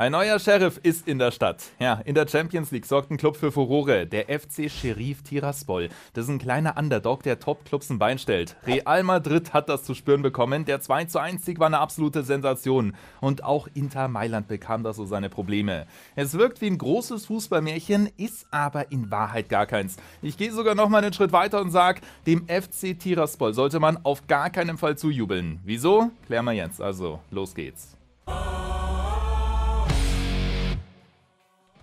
Ein neuer Sheriff ist in der Stadt. Ja, in der Champions League sorgt ein Club für Furore, der FC Sheriff Tiraspol. Das ist ein kleiner Underdog, der Top-Clubs ein Bein stellt. Real Madrid hat das zu spüren bekommen. Der 2 21 Sieg war eine absolute Sensation. Und auch Inter Mailand bekam da so seine Probleme. Es wirkt wie ein großes Fußballmärchen, ist aber in Wahrheit gar keins. Ich gehe sogar nochmal einen Schritt weiter und sage, dem FC Tiraspol sollte man auf gar keinen Fall zujubeln. Wieso? Klären wir jetzt. Also, los geht's.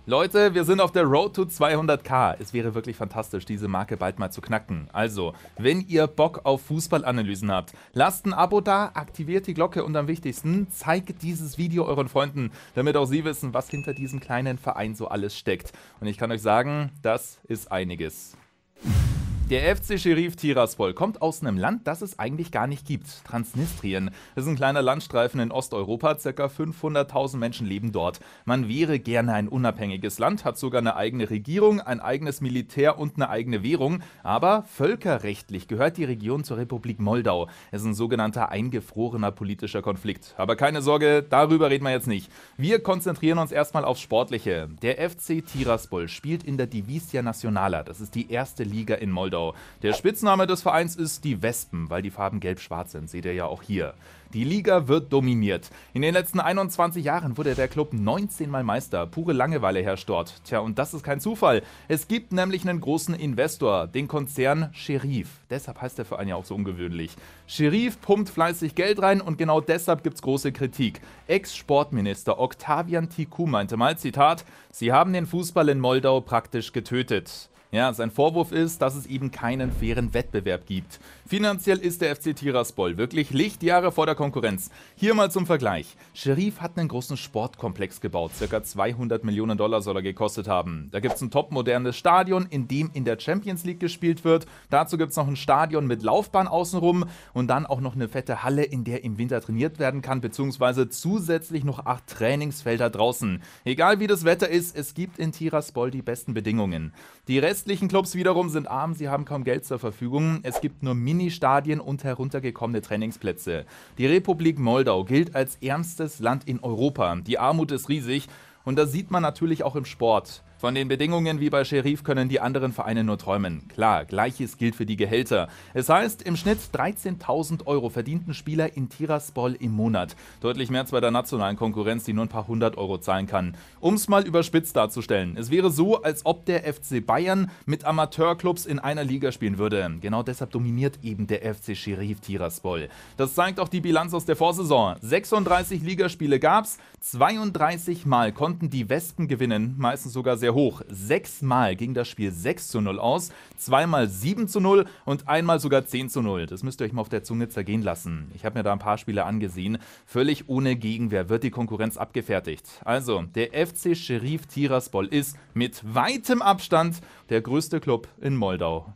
Leute, wir sind auf der Road to 200k. Es wäre wirklich fantastisch, diese Marke bald mal zu knacken. Also, wenn ihr Bock auf Fußballanalysen habt, lasst ein Abo da, aktiviert die Glocke und am wichtigsten, zeigt dieses Video euren Freunden, damit auch sie wissen, was hinter diesem kleinen Verein so alles steckt. Und ich kann euch sagen, das ist einiges. Der FC Sheriff Tiraspol kommt aus einem Land, das es eigentlich gar nicht gibt, Transnistrien. Das ist ein kleiner Landstreifen in Osteuropa, Circa 500.000 Menschen leben dort. Man wäre gerne ein unabhängiges Land, hat sogar eine eigene Regierung, ein eigenes Militär und eine eigene Währung, aber völkerrechtlich gehört die Region zur Republik Moldau. Es ist ein sogenannter eingefrorener politischer Konflikt. Aber keine Sorge, darüber reden wir jetzt nicht. Wir konzentrieren uns erstmal aufs Sportliche. Der FC Tiraspol spielt in der Divisia Nacionala, das ist die erste Liga in Moldau. Moldau. Der Spitzname des Vereins ist die Wespen, weil die Farben gelb-schwarz sind. Seht ihr ja auch hier. Die Liga wird dominiert. In den letzten 21 Jahren wurde der Club 19 Mal Meister. Pure Langeweile herrscht dort. Tja, und das ist kein Zufall. Es gibt nämlich einen großen Investor, den Konzern Sheriff. Deshalb heißt der Verein ja auch so ungewöhnlich. Sheriff pumpt fleißig Geld rein und genau deshalb gibt es große Kritik. Ex-Sportminister Octavian Tiku meinte mal, Zitat, Sie haben den Fußball in Moldau praktisch getötet. Ja, sein Vorwurf ist, dass es eben keinen fairen Wettbewerb gibt. Finanziell ist der FC Tiraspol wirklich Lichtjahre vor der Konkurrenz. Hier mal zum Vergleich. Sheriff hat einen großen Sportkomplex gebaut, Circa 200 Millionen Dollar soll er gekostet haben. Da gibt es ein topmodernes Stadion, in dem in der Champions League gespielt wird. Dazu gibt es noch ein Stadion mit Laufbahn außenrum und dann auch noch eine fette Halle, in der im Winter trainiert werden kann, beziehungsweise zusätzlich noch acht Trainingsfelder draußen. Egal wie das Wetter ist, es gibt in Tiraspol die besten Bedingungen. Die Rest restlichen Clubs wiederum sind arm, sie haben kaum Geld zur Verfügung. Es gibt nur Mini-Stadien und heruntergekommene Trainingsplätze. Die Republik Moldau gilt als ärmstes Land in Europa. Die Armut ist riesig und das sieht man natürlich auch im Sport. Von den Bedingungen wie bei Sheriff können die anderen Vereine nur träumen. Klar, gleiches gilt für die Gehälter. Es heißt, im Schnitt 13.000 Euro verdienten Spieler in Tiraspol im Monat. Deutlich mehr als bei der nationalen Konkurrenz, die nur ein paar hundert Euro zahlen kann. Um es mal überspitzt darzustellen, es wäre so, als ob der FC Bayern mit Amateurclubs in einer Liga spielen würde. Genau deshalb dominiert eben der FC Sheriff Tiraspol. Das zeigt auch die Bilanz aus der Vorsaison. 36 Ligaspiele gab's, 32 Mal konnten die Wespen gewinnen, meistens sogar sehr sehr hoch. Sechsmal ging das Spiel 6 zu 0 aus, zweimal 7 zu 0 und einmal sogar 10 zu 0. Das müsst ihr euch mal auf der Zunge zergehen lassen. Ich habe mir da ein paar Spiele angesehen. Völlig ohne Gegenwehr wird die Konkurrenz abgefertigt. Also, der FC Sheriff Tiraspol ist mit weitem Abstand der größte Club in Moldau.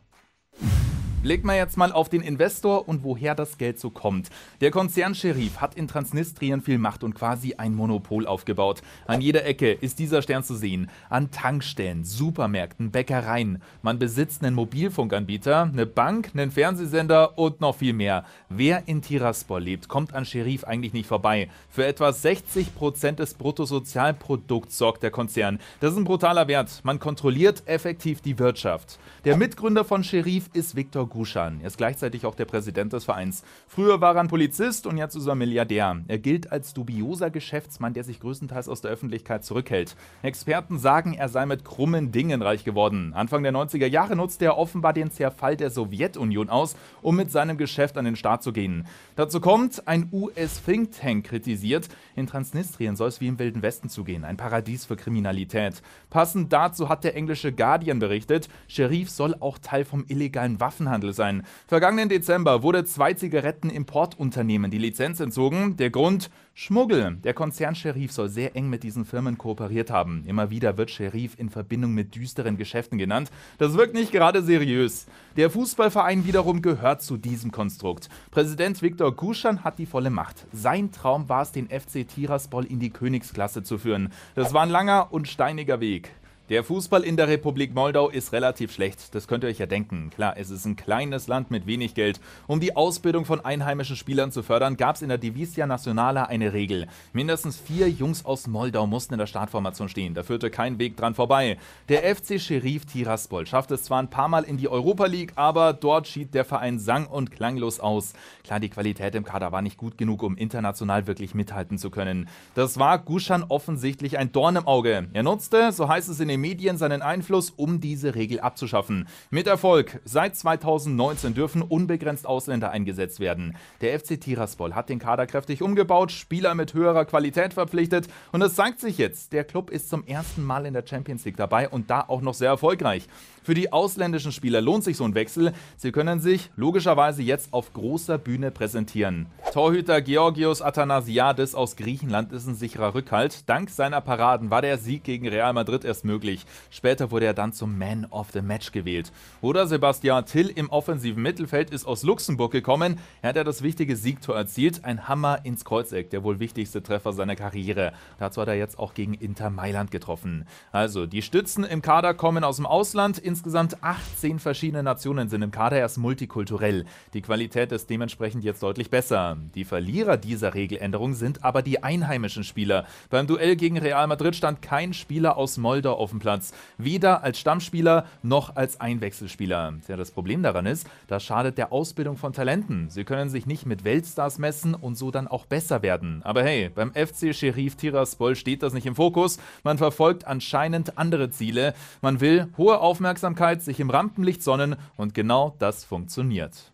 Blickt man jetzt mal auf den Investor und woher das Geld so kommt. Der Konzern Sheriff hat in Transnistrien viel Macht und quasi ein Monopol aufgebaut. An jeder Ecke ist dieser Stern zu sehen. An Tankstellen, Supermärkten, Bäckereien. Man besitzt einen Mobilfunkanbieter, eine Bank, einen Fernsehsender und noch viel mehr. Wer in Tiraspol lebt, kommt an Sheriff eigentlich nicht vorbei. Für etwa 60 Prozent des Bruttosozialprodukts sorgt der Konzern. Das ist ein brutaler Wert. Man kontrolliert effektiv die Wirtschaft. Der Mitgründer von Sheriff ist Viktor Guschan. Er ist gleichzeitig auch der Präsident des Vereins. Früher war er ein Polizist und jetzt ist er Milliardär. Er gilt als dubioser Geschäftsmann, der sich größtenteils aus der Öffentlichkeit zurückhält. Experten sagen, er sei mit krummen Dingen reich geworden. Anfang der 90er Jahre nutzte er offenbar den Zerfall der Sowjetunion aus, um mit seinem Geschäft an den Start zu gehen. Dazu kommt, ein US-Think Tank kritisiert, in Transnistrien soll es wie im Wilden Westen zugehen, ein Paradies für Kriminalität. Passend dazu hat der englische Guardian berichtet, Sheriff soll auch Teil vom illegalen Waffenhandel Einzelhandel sein. Vergangenen Dezember wurde zwei Zigarettenimportunternehmen die Lizenz entzogen. Der Grund? Schmuggel. Der Konzern Sheriff soll sehr eng mit diesen Firmen kooperiert haben. Immer wieder wird Sheriff in Verbindung mit düsteren Geschäften genannt. Das wirkt nicht gerade seriös. Der Fußballverein wiederum gehört zu diesem Konstrukt. Präsident Viktor Kuschan hat die volle Macht. Sein Traum war es, den FC Tiraspol in die Königsklasse zu führen. Das war ein langer und steiniger Weg. Der Fußball in der Republik Moldau ist relativ schlecht, das könnt ihr euch ja denken. Klar, es ist ein kleines Land mit wenig Geld. Um die Ausbildung von einheimischen Spielern zu fördern, gab es in der Divizia Nationala eine Regel. Mindestens vier Jungs aus Moldau mussten in der Startformation stehen, da führte kein Weg dran vorbei. Der FC Sheriff Tiraspol schaffte es zwar ein paar Mal in die Europa League, aber dort schied der Verein sang- und klanglos aus. Klar, die Qualität im Kader war nicht gut genug, um international wirklich mithalten zu können. Das war Guschan offensichtlich ein Dorn im Auge. Er nutzte, so heißt es in dem den Medien seinen Einfluss, um diese Regel abzuschaffen. Mit Erfolg. Seit 2019 dürfen unbegrenzt Ausländer eingesetzt werden. Der FC Tiraspol hat den Kader kräftig umgebaut, Spieler mit höherer Qualität verpflichtet und es zeigt sich jetzt, der Club ist zum ersten Mal in der Champions League dabei und da auch noch sehr erfolgreich. Für die ausländischen Spieler lohnt sich so ein Wechsel. Sie können sich logischerweise jetzt auf großer Bühne präsentieren. Torhüter Georgios Athanasiadis aus Griechenland ist ein sicherer Rückhalt. Dank seiner Paraden war der Sieg gegen Real Madrid erst möglich möglich. Später wurde er dann zum Man of the Match gewählt. Oder Sebastian Till im offensiven Mittelfeld ist aus Luxemburg gekommen. Er hat ja das wichtige Siegtor erzielt, ein Hammer ins Kreuzeck, der wohl wichtigste Treffer seiner Karriere. Dazu hat er jetzt auch gegen Inter Mailand getroffen. Also, die Stützen im Kader kommen aus dem Ausland. Insgesamt 18 verschiedene Nationen sind im Kader erst multikulturell. Die Qualität ist dementsprechend jetzt deutlich besser. Die Verlierer dieser Regeländerung sind aber die einheimischen Spieler. Beim Duell gegen Real Madrid stand kein Spieler aus Moldau auf auf dem Platz. Weder als Stammspieler noch als Einwechselspieler. Ja, das Problem daran ist, das schadet der Ausbildung von Talenten. Sie können sich nicht mit Weltstars messen und so dann auch besser werden. Aber hey, beim FC Sheriff Tiraspol steht das nicht im Fokus. Man verfolgt anscheinend andere Ziele. Man will hohe Aufmerksamkeit, sich im Rampenlicht sonnen und genau das funktioniert.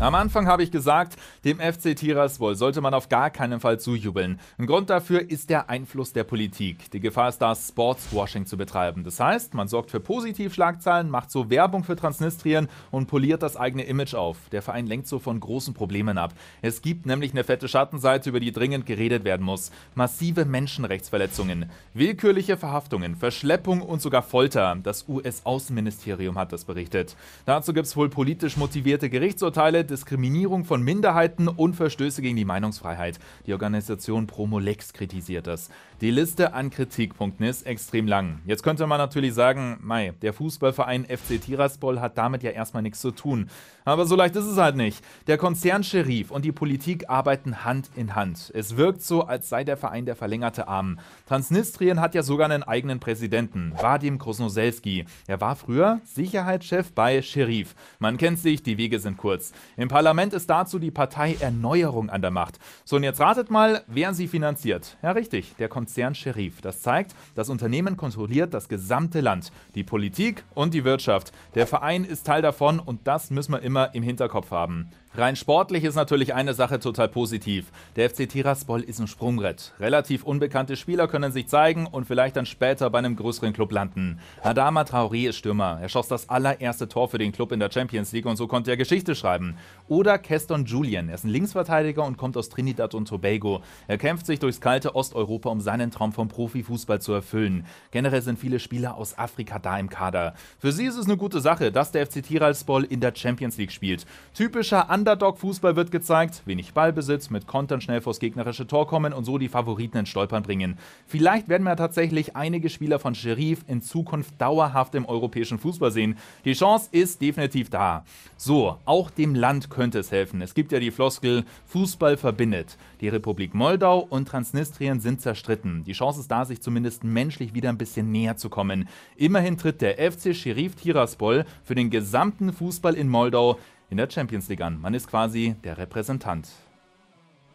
Am Anfang habe ich gesagt, dem FC Tiraspol sollte man auf gar keinen Fall zujubeln. Ein Grund dafür ist der Einfluss der Politik. Die Gefahr ist da, Sportswashing zu betreiben. Das heißt, man sorgt für Positivschlagzeilen, macht so Werbung für Transnistrien und poliert das eigene Image auf. Der Verein lenkt so von großen Problemen ab. Es gibt nämlich eine fette Schattenseite, über die dringend geredet werden muss. Massive Menschenrechtsverletzungen, willkürliche Verhaftungen, Verschleppung und sogar Folter. Das US-Außenministerium hat das berichtet. Dazu gibt es wohl politisch motivierte Gerichtsurteile, Diskriminierung von Minderheiten und Verstöße gegen die Meinungsfreiheit. Die Organisation Promolex kritisiert das. Die Liste an Kritikpunkten ist extrem lang. Jetzt könnte man natürlich sagen, Mai, der Fußballverein FC Tiraspol hat damit ja erstmal nichts zu tun. Aber so leicht ist es halt nicht. Der Konzern Sheriff und die Politik arbeiten Hand in Hand. Es wirkt so, als sei der Verein der verlängerte Arm. Transnistrien hat ja sogar einen eigenen Präsidenten, Vadim Krosnoselski. Er war früher Sicherheitschef bei Sheriff. Man kennt sich, die Wege sind kurz. Im Parlament ist dazu die Partei Erneuerung an der Macht. So, und jetzt ratet mal, wer sie finanziert. Ja, richtig, der Konzern Sheriff. Das zeigt, das Unternehmen kontrolliert das gesamte Land, die Politik und die Wirtschaft. Der Verein ist Teil davon und das müssen wir immer im Hinterkopf haben. Rein sportlich ist natürlich eine Sache total positiv. Der FC Tiraspol ist ein Sprungbrett. Relativ unbekannte Spieler können sich zeigen und vielleicht dann später bei einem größeren Club landen. Adama Traoré ist Stürmer. Er schoss das allererste Tor für den Club in der Champions League und so konnte er Geschichte schreiben. Oder Keston Julian. Er ist ein Linksverteidiger und kommt aus Trinidad und Tobago. Er kämpft sich durchs kalte Osteuropa, um seinen Traum vom Profifußball zu erfüllen. Generell sind viele Spieler aus Afrika da im Kader. Für sie ist es eine gute Sache, dass der FC Tiraspol in der Champions League spielt. Typischer Under Underdog-Fußball wird gezeigt, wenig Ballbesitz, mit Kontern schnell vors gegnerische Tor kommen und so die Favoriten ins Stolpern bringen. Vielleicht werden wir tatsächlich einige Spieler von Sheriff in Zukunft dauerhaft im europäischen Fußball sehen. Die Chance ist definitiv da. So, auch dem Land könnte es helfen. Es gibt ja die Floskel, Fußball verbindet. Die Republik Moldau und Transnistrien sind zerstritten. Die Chance ist da, sich zumindest menschlich wieder ein bisschen näher zu kommen. Immerhin tritt der FC Sheriff Tiraspol für den gesamten Fußball in Moldau in der Champions League an. Man ist quasi der Repräsentant.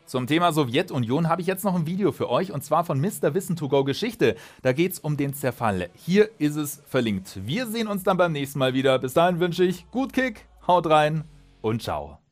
Zum Thema Sowjetunion habe ich jetzt noch ein Video für euch und zwar von Mr. Wissen to Go Geschichte. Da geht es um den Zerfall. Hier ist es verlinkt. Wir sehen uns dann beim nächsten Mal wieder. Bis dahin wünsche ich gut Kick, haut rein und ciao.